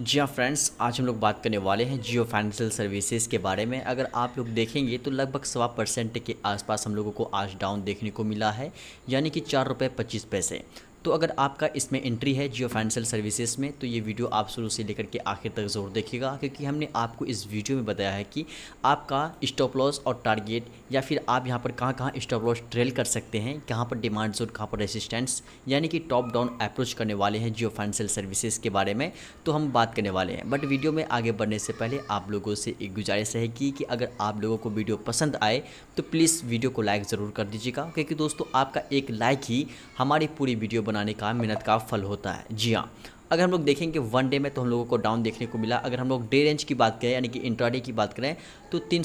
जी हाँ फ्रेंड्स आज हम लोग बात करने वाले हैं जियो फाइनेंशियल सर्विसेज के बारे में अगर आप लोग देखेंगे तो लगभग सवा परसेंट के आसपास हम लोगों को आज डाउन देखने को मिला है यानी कि चार रुपये पच्चीस पैसे तो अगर आपका इसमें एंट्री है जियो फाइनेंशियल सर्विसेज में तो ये वीडियो आप शुरू से लेकर के आखिर तक ज़रूर देखिएगा क्योंकि हमने आपको इस वीडियो में बताया है कि आपका स्टॉप लॉस और टारगेट या फिर आप यहाँ पर कहाँ कहाँ स्टॉप लॉस ट्रेल कर सकते हैं कहाँ पर डिमांड जोन कहाँ पर रेसिस्टेंस यानी कि टॉप डाउन अप्रोच करने वाले हैं जियो फाइनेंशियल सर्विसेज के बारे में तो हम बात करने वाले हैं बट वीडियो में आगे बढ़ने से पहले आप लोगों से एक गुजारिश रहेगी कि अगर आप लोगों को वीडियो पसंद आए तो प्लीज़ वीडियो को लाइक ज़रूर कर दीजिएगा क्योंकि दोस्तों आपका एक लाइक ही हमारी पूरी वीडियो बनाने का मेहनत का फल होता है जी हाँ अगर हम लोग देखेंगे वन डे में तो हम लोगों को डाउन देखने को मिला अगर हम लोग डे रेंज की बात करें यानी कि इंट्राडे की बात करें तो तीन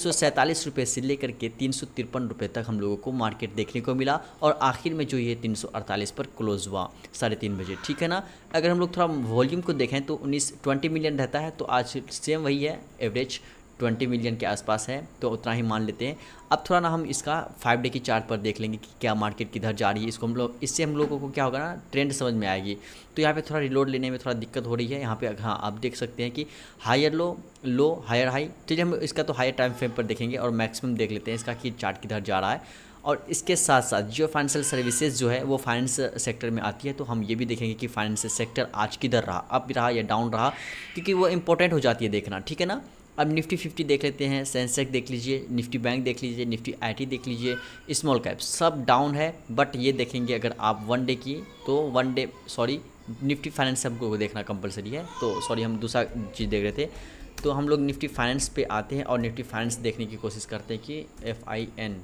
रुपए से लेकर के तीन रुपए तक हम लोगों को मार्केट देखने को मिला और आखिर में जो ये 348 पर क्लोज हुआ साढ़े तीन बजे ठीक है ना अगर हम लोग थोड़ा वॉल्यूम को देखें तो उन्नीस ट्वेंटी मिलियन रहता है तो आज सेम वही है एवरेज ट्वेंटी मिलियन के आसपास है तो उतना ही मान लेते हैं अब थोड़ा ना हम इसका फाइव डे की चार्ट पर देख लेंगे कि क्या मार्केट किधर जा रही है इसको हम लोग इससे हम लोगों को क्या होगा ना ट्रेंड समझ में आएगी तो यहाँ पे थोड़ा रिलोड लेने में थोड़ा दिक्कत हो रही है यहाँ पे हाँ आप देख सकते हैं कि higher low low higher high चलिए हम इसका तो हायर टाइम फ्रेम पर देखेंगे और मैक्सिमम देख लेते हैं इसका कि चार्ट किधर जा रहा है और इसके साथ साथ जियो फाइनेंशियल सर्विसेज जो है वो फाइनेंस सेक्टर में आती है तो हम ये भी देखेंगे कि फाइनेंस सेक्टर आज किधर रहा अप रहा या डाउन रहा क्योंकि वो इंपॉर्टेंट हो जाती है देखना ठीक है ना अब निफ्टी फिफ्टी देख लेते हैं सेंसेक देख लीजिए निफ्टी बैंक देख लीजिए निफ्टी आईटी देख लीजिए स्मॉल कैप सब डाउन है बट ये देखेंगे अगर आप वन डे की तो one day sorry Nifty finance सबको देखना कंपलसरी है तो सॉरी हम दूसरा चीज़ देख रहे थे तो हम लोग निफ्टी फाइनेंस पे आते हैं और निफ्टी फाइनेंस देखने की कोशिश करते हैं कि एफ आई एन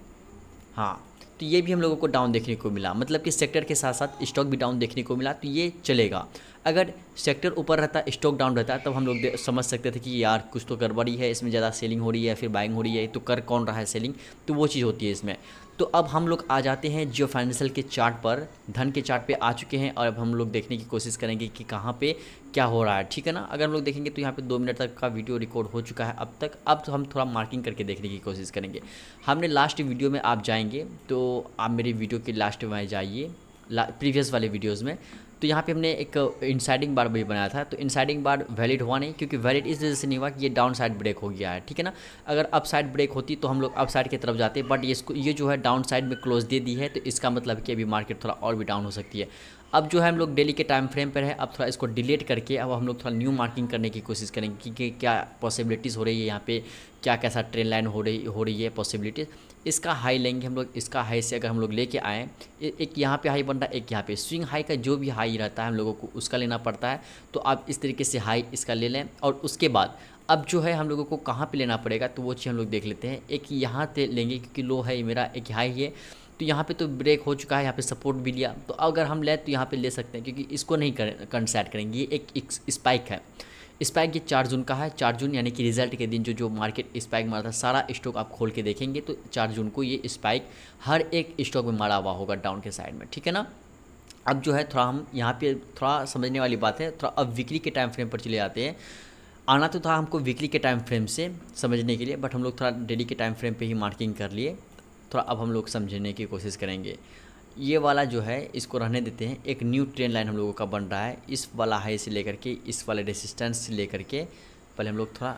हाँ तो ये भी हम लोगों को डाउन देखने को मिला मतलब कि सेक्टर के साथ साथ स्टॉक भी डाउन देखने को मिला तो ये चलेगा अगर सेक्टर ऊपर रहता स्टॉक डाउन रहता तब तो हम लोग समझ सकते थे कि यार कुछ तो गड़बड़ी है इसमें ज़्यादा सेलिंग हो रही है फिर बाइंग हो रही है तो कर कौन रहा है सेलिंग तो वो चीज़ होती है इसमें तो अब हम लोग आ जाते हैं जियो फाइनेंशियल के चार्ट पर धन के चार्ट पे आ चुके हैं और अब हम लोग देखने की कोशिश करेंगे कि कहाँ पे क्या हो रहा है ठीक है ना अगर हम लोग देखेंगे तो यहाँ पे दो मिनट तक का वीडियो रिकॉर्ड हो चुका है अब तक अब तो हम थोड़ा मार्किंग करके देखने की कोशिश करेंगे हमने लास्ट वीडियो में आप जाएंगे तो आप मेरी वीडियो के लास्ट में जाइए ला, प्रीवियस वाले वीडियोज़ में तो यहाँ पे हमने एक इनसाइडिंग बार भी बनाया था तो इनसाइडिंग बार वैलिड हुआ नहीं क्योंकि वैलिड इस वजह से नहीं हुआ कि ये डाउन साइड ब्रेक हो गया है ठीक है ना अगर अप साइड ब्रेक होती तो हम लोग अप साइड की तरफ जाते बट ये इसको ये जो है डाउन साइड में क्लोज दे दी है तो इसका मतलब कि अभी मार्केट थोड़ा और भी डाउन हो सकती है अब जो है हम लोग डेली के टाइम फ्रेम पर है अब थोड़ा इसको डिलीट करके अब हम लोग थोड़ा न्यू मार्किंग करने की कोशिश करेंगे कि क्या पॉसिबिलिटीज़ हो रही है यहाँ पे क्या कैसा ट्रेन लाइन हो रही हो रही है पॉसिबिलिटीज़ इसका हाई लेंगे हम लोग इसका हाई से अगर हम लोग लेके आएँ एक यहाँ पे हाई बन रहा है एक यहाँ पे स्विंग हाई का जो भी हाई रहता है हम लोगों को उसका लेना पड़ता है तो आप इस तरीके से हाई इसका ले लें और उसके बाद अब जो है हम लोगों को कहाँ पर लेना पड़ेगा तो वो चीज़ हम लोग देख लेते हैं एक यहाँ से लेंगे क्योंकि लो है मेरा एक हाई है तो यहाँ पे तो ब्रेक हो चुका है यहाँ पे सपोर्ट भी लिया तो अगर हम लें तो यहाँ पे ले सकते हैं क्योंकि इसको नहीं कर कंसैट करेंगे ये एक, स्पाइक है स्पाइक ये चार जून का है चार जून यानी कि रिजल्ट के दिन जो जो मार्केट स्पाइक मारा था सारा स्टॉक आप खोल के देखेंगे तो चार जून को ये स्पाइक हर एक स्टॉक में मारा हुआ होगा डाउन के साइड में ठीक है ना अब जो है थोड़ा हम यहाँ पे थोड़ा समझने वाली बात है थोड़ा अब विक्री के टाइम फ्रेम पर चले जाते हैं आना तो था हमको वीकली के टाइम फ्रेम से समझने के लिए बट हम लोग थोड़ा डेली के टाइम फ्रेम पे ही मार्किंग कर लिए थोड़ा अब हम लोग समझने की कोशिश करेंगे ये वाला जो है इसको रहने देते हैं एक न्यू ट्रेन लाइन हम लोगों का बन रहा है इस वाला हाई से लेकर के इस वाले रेसिस्टेंस से लेकर के पहले हम लोग थोड़ा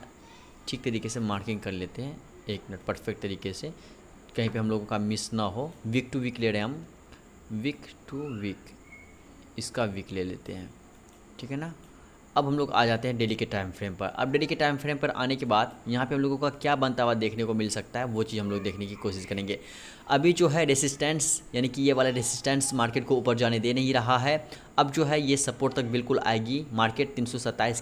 ठीक तरीके से मार्किंग कर लेते हैं एक मिनट परफेक्ट तरीके से कहीं पे हम लोगों का मिस ना हो वीक टू वीक ले रहे हैं हम वीक टू वीक इसका वीक ले लेते हैं ठीक है ना अब हम लोग आ जाते हैं डेली के टाइम फ्रेम पर अब डेली के टाइम फ्रेम पर आने के बाद यहाँ पे हम लोगों का क्या बनता हुआ देखने को मिल सकता है वो चीज़ हम लोग देखने की कोशिश करेंगे अभी जो है रेसिस्टेंस यानी कि ये वाला रेसिस्टेंस मार्केट को ऊपर जाने दे नहीं रहा है अब जो है ये सपोर्ट तक बिल्कुल आएगी मार्केट तीन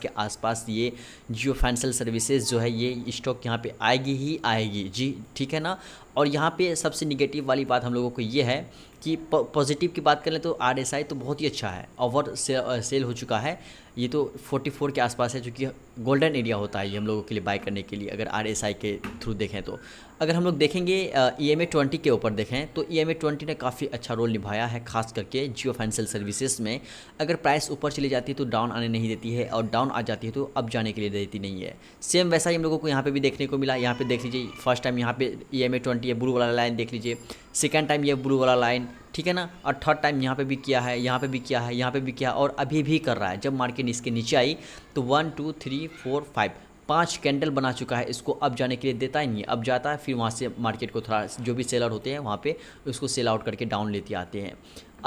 के आसपास ये जियो फाइनेंशियल सर्विसेज जो है ये स्टॉक यहाँ पर आएगी ही आएगी जी ठीक है ना और यहाँ पर सबसे निगेटिव वाली बात हम लोगों को ये है कि पॉजिटिव की बात करें तो आर एस आई तो बहुत ही अच्छा है ओवर से, सेल हो चुका है ये तो 44 के आसपास है जो कि गोल्डन एरिया होता है ये हम लोगों के लिए बाय करने के लिए अगर आर एस आई के थ्रू देखें तो अगर हम लोग देखेंगे ई एम ए ट्वेंटी के ऊपर देखें तो ई एम ए ट्वेंटी ने काफ़ी अच्छा रोल निभाया है खास करके जियो फाइनेंशियल सर्विसेज में अगर प्राइस ऊपर चली जाती है तो डाउन आने नहीं देती है और डाउन आ जाती है तो अब जाने के लिए देती नहीं है सेम वैसा ही हम लोगों को यहाँ पर भी देखने को मिला यहाँ पर देख लीजिए फर्स्ट टाइम यहाँ पे ई एम ए ट्वेंटी ये ब्लू वाला लाइन देख लीजिए सेकेंड टाइम ये ब्लू वाला लाइन ठीक है ना और थर्ड टाइम यहाँ पे भी किया है यहाँ पे भी किया है यहाँ पे भी किया और अभी भी कर रहा है जब मार्केट इसके नीचे आई तो one two three four five पाँच कैंडल बना चुका है इसको अब जाने के लिए देता ही नहीं है अब जाता है फिर वहाँ से मार्केट को थोड़ा जो भी सेलर होते हैं वहाँ पे उसको सेल आउट करके डाउन लेते आते हैं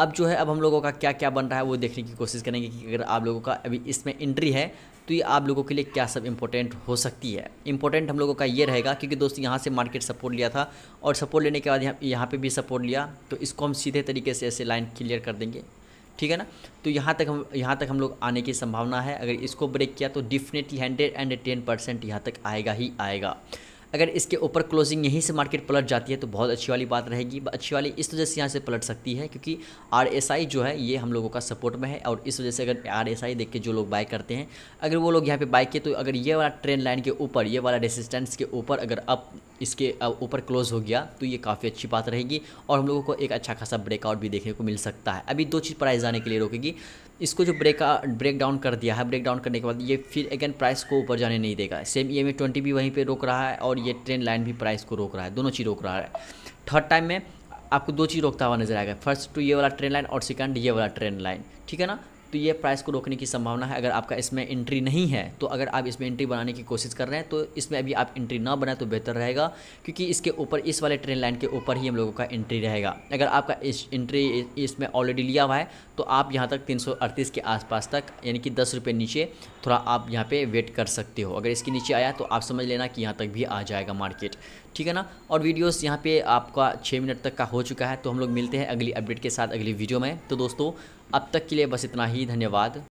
अब जो है अब हम लोगों का क्या क्या बन रहा है वो देखने की कोशिश करेंगे कि अगर आप लोगों का अभी इसमें एंट्री है तो ये आप लोगों के लिए क्या सब इम्पोर्टेंट हो सकती है इम्पोर्टेंट हम लोगों का ये रहेगा क्योंकि दोस्त यहाँ से मार्केट सपोर्ट लिया था और सपोर्ट लेने के बाद यहाँ यहाँ भी सपोर्ट लिया तो इसको हम सीधे तरीके से ऐसे लाइन क्लियर कर देंगे ठीक है ना तो यहाँ तक हम यहाँ तक हम लोग आने की संभावना है अगर इसको ब्रेक किया तो definitely hundred and ten percent यहाँ तक आएगा ही आएगा अगर इसके ऊपर क्लोजिंग यहीं से मार्केट पलट जाती है तो बहुत अच्छी वाली बात रहेगी अच्छी वाली इस वजह से यहाँ से पलट सकती है क्योंकि आर जो है ये हम लोगों का सपोर्ट में है और इस वजह से अगर आर देख के जो लोग बाय करते हैं अगर वो लोग यहाँ पर बाय किए तो अगर ये वाला ट्रेन लाइन के ऊपर ये वाला रेसिस्टेंस के ऊपर अगर अप इसके ऊपर क्लोज हो गया तो ये काफ़ी अच्छी बात रहेगी और हम लोगों को एक अच्छा खासा ब्रेकआउट भी देखने को मिल सकता है अभी दो चीज़ प्राइस जाने के लिए रोकेगी इसको जो ब्रेक ब्रेक डाउन कर दिया है ब्रेक डाउन करने के बाद ये फिर अगेन प्राइस को ऊपर जाने नहीं देगा सेम ई एम ट्वेंटी भी वहीं पर रोक रहा है और ये ट्रेंड लाइन भी प्राइस को रोक रहा है दोनों चीज़ रोक रहा है थर्ड टाइम में आपको दो चीज़ रोकता हुआ नजर आएगा फर्स्ट टू ये वाला ट्रेंड लाइन और सेकंड ये वाला ट्रेंड लाइन ठीक है ना तो ये प्राइस को रोकने की संभावना है अगर आपका इसमें एंट्री नहीं है तो अगर आप इसमें एंट्री बनाने की कोशिश कर रहे हैं तो इसमें अभी आप एंट्री ना बनाए तो बेहतर रहेगा क्योंकि इसके ऊपर इस वाले ट्रेन लाइन के ऊपर ही हम लोगों का एंट्री रहेगा अगर आपका इस एंट्री इसमें ऑलरेडी लिया हुआ है तो आप यहाँ तक तीन के आसपास तक यानी कि दस रुपये नीचे थोड़ा आप यहाँ पर वेट कर सकते हो अगर इसके नीचे आया तो आप समझ लेना कि यहाँ तक भी आ जाएगा मार्केट ठीक है ना और वीडियोस यहाँ पे आपका छः मिनट तक का हो चुका है तो हम लोग मिलते हैं अगली अपडेट के साथ अगली वीडियो में तो दोस्तों अब तक के लिए बस इतना ही धन्यवाद